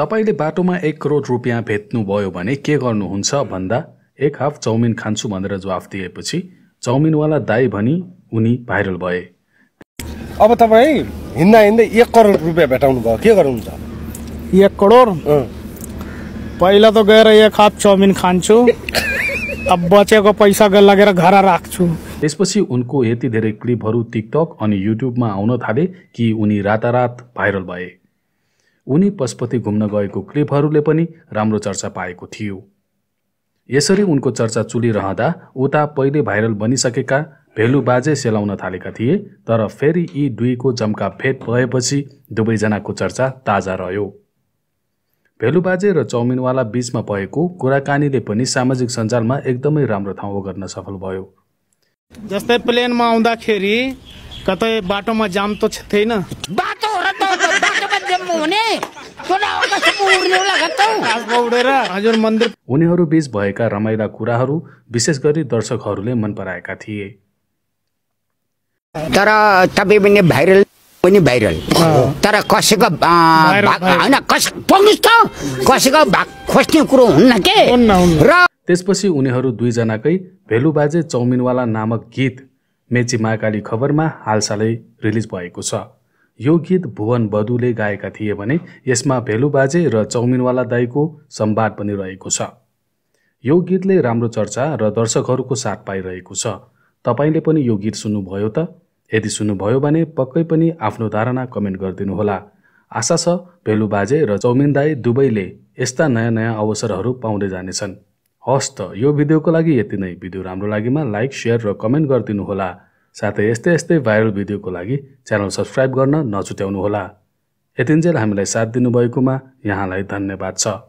तपाईँले बाटोमा एक करोड रुपियाँ भेट्नुभयो भने के गर्नुहुन्छ भन्दा एक हाफ चाउमिन खान्छु भनेर जवाफ दिएपछि चाउमिनवाला दाई भनी उनी भाइरल भए अब तपाईँ हिँड्दा हिँड्दै एक करोड रुपियाँ भेटाउनु भयो के गर्नुहुन्छ एक करोड पहिला त गएर एक हाफ चाउमिन खान्छु अब बचेको पैसा लगेर घर राख्छु त्यसपछि उनको यति धेरै क्लिपहरू टिकटक अनि युट्युबमा आउन थाले कि उनी रातारात भाइरल भए उनी पशुपति घुम्न गएको क्लिपहरूले पनि राम्रो चर्चा पाएको थियो यसरी उनको चर्चा चुलिरहँदा उता पहिले भाइरल बनिसकेका भेलु बाजे सेलाउन थालेका थिए तर फेरि यी दुईको जम्का भेट भएपछि दुवैजनाको चर्चा ताजा रह्यो भेलु बाजे र चौमिनवाला बिचमा भएको कुराकानीले पनि सामाजिक सञ्जालमा एकदमै राम्रो ठाउँ गर्न सफल भयो जस्तै प्लेनमा आउँदाखेरि कतै बाटोमा जाम त थिएन बाटो हजुर मन्दिर उनीहरू बीच भएका रमाइला कुराहरू विशेष गरी दर्शकहरूले मन पराएका थिए तर तपाईँ पनि भाइरल पनि भाइरल तर कसैको होइन त कसैको भाग खोज्ने कुरो हुन्न के र त्यसपछि उनीहरू दुईजनाकै बाजे चौमिनवाला नामक गीत मेची महाकाली खबरमा हालसालै रिलिज भएको छ यो गीत भुवन बधुले गाएका थिए भने यसमा बाजे र चौमिनवाला दाईको सम्वाद पनि रहेको छ यो गीतले राम्रो चर्चा र दर्शकहरूको साथ पाइरहेको छ तपाईँले पनि यो गीत सुन्नुभयो त यदि सुन्नुभयो भने पक्कै पनि आफ्नो धारणा कमेन्ट गरिदिनुहोला आशा छ बाजे र चौमिन दाई दुवैले यस्ता नयाँ नयाँ अवसरहरू पाउँदै जानेछन् हस् त यो भिडियोको लागि यति नै भिडियो राम्रो लागेमा लाइक सेयर र कमेन्ट गरिदिनुहोला साथै यस्तै यस्तै भाइरल भिडियोको लागि च्यानल सब्सक्राइब गर्न नछुट्याउनुहोला यतिन्जेल हामीलाई साथ दिनुभएकोमा यहाँलाई धन्यवाद छ